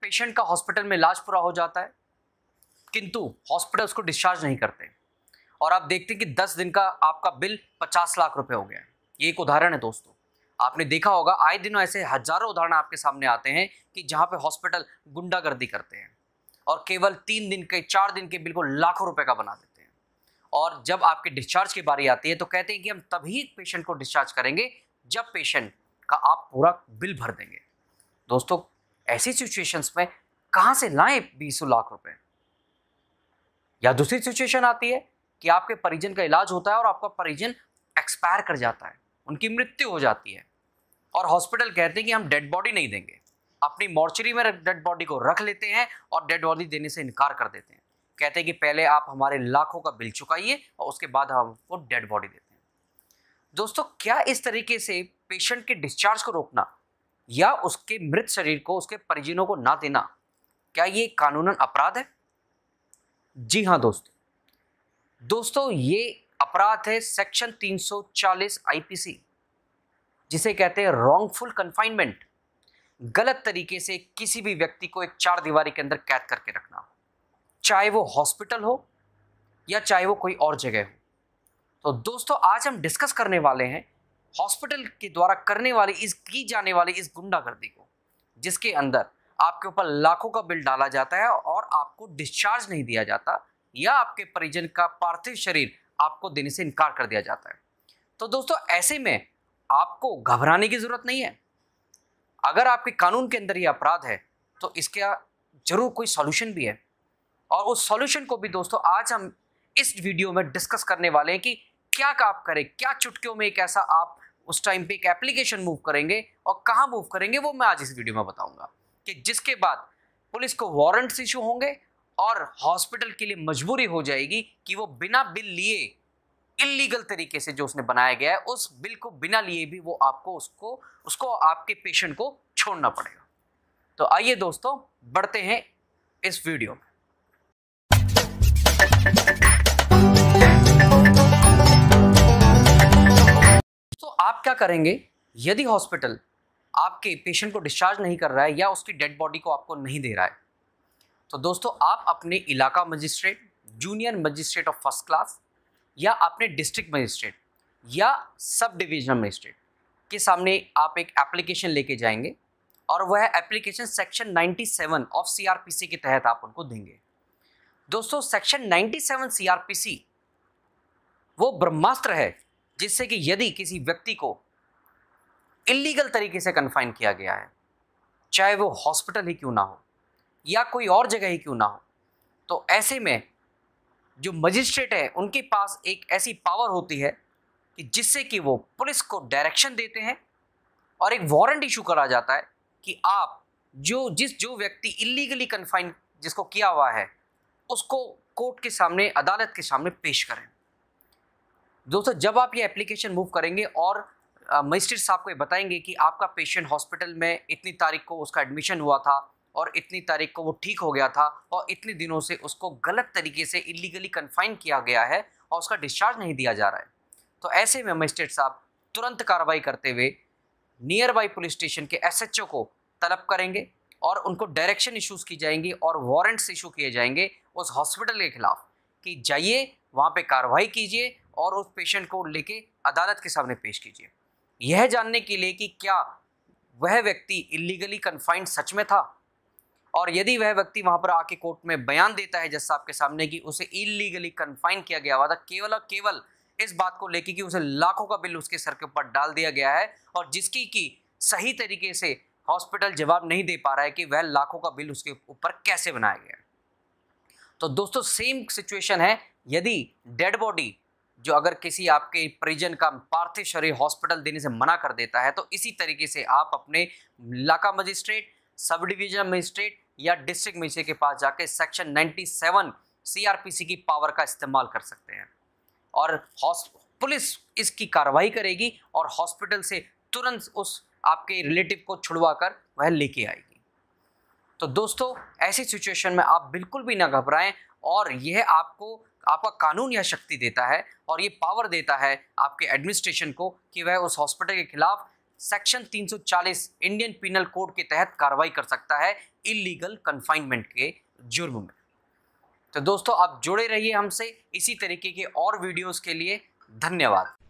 patient का hospital में इलाज पूरा हो जाता है किंतु हॉस्पिटल उसको डिस्चार्ज नहीं करते और आप देखते हैं कि दस दिन का आपका बिल पचास लाख रुपए हो गया ये एक उदाहरण है दोस्तों आपने देखा होगा आए दिनों ऐसे हजारों उदाहरण आपके सामने आते हैं कि जहाँ पे हॉस्पिटल गुंडागर्दी करते हैं और केवल तीन दिन के चार दिन के बिल को लाखों रुपए का बना देते हैं और जब आपके डिस्चार्ज की बारी आती है तो कहते हैं कि हम तभी पेशेंट को डिस्चार्ज करेंगे जब पेशेंट का आप पूरा बिल भर देंगे दोस्तों ऐसी सिचुएशंस में कहां से लाएं बीस लाख रुपए या दूसरी सिचुएशन आती है कि आपके परिजन का इलाज होता है और आपका परिजन एक्सपायर कर जाता है उनकी मृत्यु हो जाती है और हॉस्पिटल कहते हैं कि हम डेड बॉडी नहीं देंगे अपनी मॉर्चरी में डेड बॉडी को रख लेते हैं और डेड बॉडी देने से इनकार कर देते हैं कहते हैं कि पहले आप हमारे लाखों का बिल चुकाइए और उसके बाद हम आपको डेड बॉडी देते हैं दोस्तों क्या इस तरीके से पेशेंट के डिस्चार्ज को रोकना या उसके मृत शरीर को उसके परिजनों को ना देना क्या ये कानूनन अपराध है जी हाँ दोस्तों दोस्तों ये अपराध है सेक्शन 340 आईपीसी जिसे कहते हैं रॉन्गफुल कन्फाइनमेंट गलत तरीके से किसी भी व्यक्ति को एक चार दीवारी के अंदर कैद करके रखना चाहे वो हॉस्पिटल हो या चाहे वो कोई और जगह हो तो दोस्तों आज हम डिस्कस करने वाले हैं हॉस्पिटल के द्वारा करने वाले इस की जाने वाली इस गुंडागर्दी को जिसके अंदर आपके ऊपर लाखों का बिल डाला जाता है और आपको डिस्चार्ज नहीं दिया जाता या आपके परिजन का पार्थिव शरीर आपको देने से इनकार कर दिया जाता है तो दोस्तों ऐसे में आपको घबराने की ज़रूरत नहीं है अगर आपके कानून के अंदर ये अपराध है तो इसका जरूर कोई सॉल्यूशन भी है और उस सॉल्यूशन को भी दोस्तों आज हम इस वीडियो में डिस्कस करने वाले हैं कि क्या आप करें क्या चुटकियों में एक ऐसा आप उस टाइम पे एक एप्लीकेशन मूव करेंगे और कहाँ मूव करेंगे वो मैं आज इस वीडियो में बताऊंगा कि जिसके बाद पुलिस को वारंट्स इशू होंगे और हॉस्पिटल के लिए मजबूरी हो जाएगी कि वो बिना बिल लिए इलीगल तरीके से जो उसने बनाया गया है उस बिल को बिना लिए भी वो आपको उसको उसको आपके पेशेंट को छोड़ना पड़ेगा तो आइए दोस्तों बढ़ते हैं इस वीडियो में आप क्या करेंगे यदि हॉस्पिटल आपके पेशेंट को डिस्चार्ज नहीं कर रहा है या उसकी डेड बॉडी को आपको नहीं दे रहा है तो दोस्तों आप अपने इलाका magistrate junior magistrate of first class या अपने डिस्ट्रिक्ट मजिस्ट्रेट या सब डिविजनल मजिस्ट्रेट के सामने आप एक एप्लीकेशन लेके जाएंगे और वह एप्लीकेशन सेक्शन 97 ऑफ सीआरपीसी के तहत आप उनको देंगे दोस्तों सेक्शन 97 सीआरपीसी वो ब्रह्मास्त्र है जिससे कि यदि किसी व्यक्ति को इलीगल तरीके से कन्फाइन किया गया है चाहे वो हॉस्पिटल ही क्यों ना हो या कोई और जगह ही क्यों ना हो तो ऐसे में जो मजिस्ट्रेट है उनके पास एक ऐसी पावर होती है कि जिससे कि वो पुलिस को डायरेक्शन देते हैं और एक वारंट इशू करा जाता है कि आप जो जिस जो व्यक्ति इलीगली कन्फाइन जिसको किया हुआ है उसको कोर्ट के सामने अदालत के सामने पेश करें दोस्तों जब आप ये एप्लीकेशन मूव करेंगे और मजिस्ट्रेट साहब को ये बताएंगे कि आपका पेशेंट हॉस्पिटल में इतनी तारीख को उसका एडमिशन हुआ था और इतनी तारीख को वो ठीक हो गया था और इतने दिनों से उसको गलत तरीके से इलीगली कन्फाइन किया गया है और उसका डिस्चार्ज नहीं दिया जा रहा है तो ऐसे में मजिस्ट्रेट साहब तुरंत कार्रवाई करते हुए नियर बाई पुलिस स्टेशन के एस को तलब करेंगे और उनको डायरेक्शन इशूज़ की जाएंगी और वारंट्स इशू किए जाएंगे उस हॉस्पिटल के खिलाफ कि जाइए वहाँ पे कार्रवाई कीजिए और उस पेशेंट को लेके अदालत के सामने पेश कीजिए यह जानने के लिए कि क्या वह व्यक्ति इलीगली कन्फाइंड सच में था और यदि वह व्यक्ति वहां पर आके कोर्ट में बयान देता है जज साहब के सामने कि उसे इलीगली कन्फाइंड किया गया हुआ था केवल और केवल इस बात को लेके कि उसे लाखों का बिल उसके सर के ऊपर डाल दिया गया है और जिसकी की सही तरीके से हॉस्पिटल जवाब नहीं दे पा रहा है कि वह लाखों का बिल उसके ऊपर कैसे बनाया गया तो दोस्तों सेम सिचुएशन है यदि डेड बॉडी जो अगर किसी आपके परिजन का पार्थिव शरीर हॉस्पिटल देने से मना कर देता है तो इसी तरीके से आप अपने इलाका मजिस्ट्रेट सब डिविजन मजिस्ट्रेट या डिस्ट्रिक्ट मजिस्ट्रेट के पास जाके सेक्शन नाइन्टी पी सी की पावर का इस्तेमाल कर सकते हैं और पुलिस इसकी कार्रवाई करेगी और हॉस्पिटल से तुरंत उस आपके रिलेटिव को छुड़वा कर वह लेके आएगी तो दोस्तों ऐसी सिचुएशन में आप बिल्कुल भी ना घबराएं और यह आपको आपका कानून यह शक्ति देता है और ये पावर देता है आपके एडमिनिस्ट्रेशन को कि वह उस हॉस्पिटल के खिलाफ सेक्शन 340 इंडियन पिनल कोड के तहत कार्रवाई कर सकता है इलीगल कन्फाइनमेंट के जुर्म में तो दोस्तों आप जुड़े रहिए हमसे इसी तरीके के और वीडियोस के लिए धन्यवाद